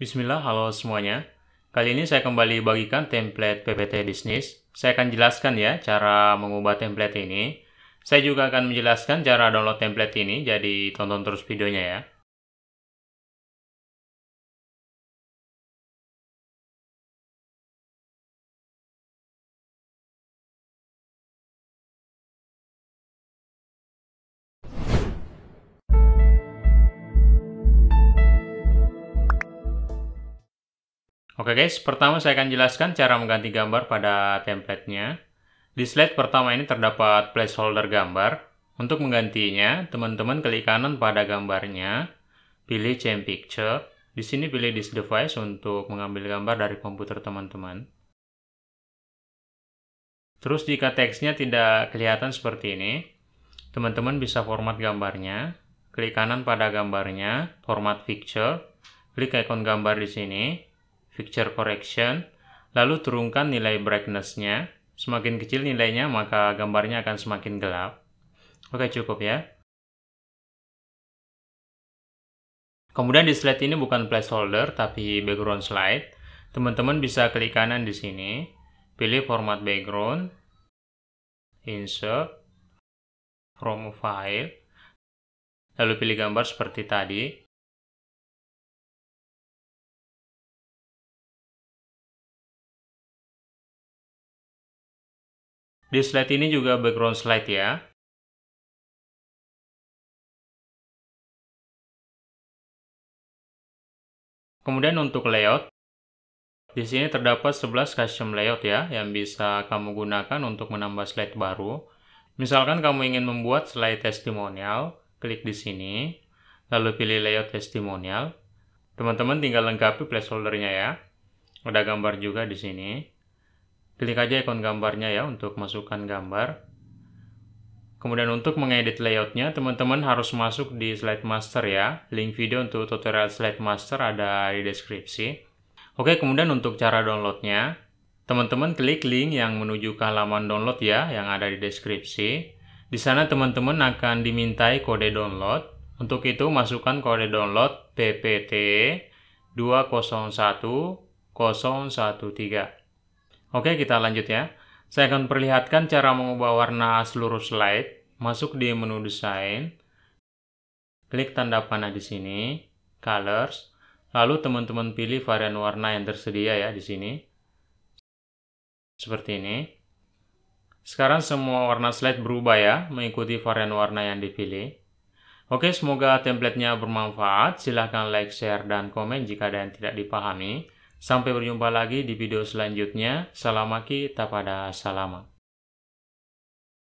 Bismillah, halo semuanya. Kali ini saya kembali bagikan template PPT bisnis. Saya akan jelaskan ya cara mengubah template ini. Saya juga akan menjelaskan cara download template ini, jadi tonton terus videonya ya. Oke guys, pertama saya akan jelaskan cara mengganti gambar pada templatenya. Di slide pertama ini terdapat placeholder gambar. Untuk menggantinya, teman-teman klik kanan pada gambarnya, pilih Change Picture. Di sini pilih This Device untuk mengambil gambar dari komputer teman-teman. Terus jika teksnya tidak kelihatan seperti ini, teman-teman bisa format gambarnya. Klik kanan pada gambarnya, format picture, klik ikon gambar di sini, picture correction, lalu turunkan nilai brightness-nya. Semakin kecil nilainya, maka gambarnya akan semakin gelap. Oke, cukup ya. Kemudian di slide ini bukan placeholder, tapi background slide. Teman-teman bisa klik kanan di sini, pilih format background, insert, from file, lalu pilih gambar seperti tadi. Di slide ini juga background slide ya. Kemudian untuk layout, di sini terdapat 11 custom layout ya yang bisa kamu gunakan untuk menambah slide baru. Misalkan kamu ingin membuat slide testimonial, klik di sini, lalu pilih layout testimonial. Teman-teman tinggal lengkapi placeholdernya ya. Ada gambar juga di sini klik aja ikon gambarnya ya untuk masukkan gambar. Kemudian untuk mengedit layoutnya, teman-teman harus masuk di Slide Master ya. Link video untuk tutorial Slide Master ada di deskripsi. Oke, kemudian untuk cara downloadnya, teman-teman klik link yang menuju ke halaman download ya, yang ada di deskripsi. Di sana teman-teman akan dimintai kode download. Untuk itu masukkan kode download PPT 201013. Oke, kita lanjut ya. Saya akan perlihatkan cara mengubah warna seluruh slide. Masuk di menu desain. Klik tanda panah di sini, colors. Lalu teman-teman pilih varian warna yang tersedia ya di sini. Seperti ini. Sekarang semua warna slide berubah ya, mengikuti varian warna yang dipilih. Oke, semoga templatenya bermanfaat. Silahkan like, share, dan komen jika ada yang tidak dipahami. Sampai berjumpa lagi di video selanjutnya. Salamaki tapada salama.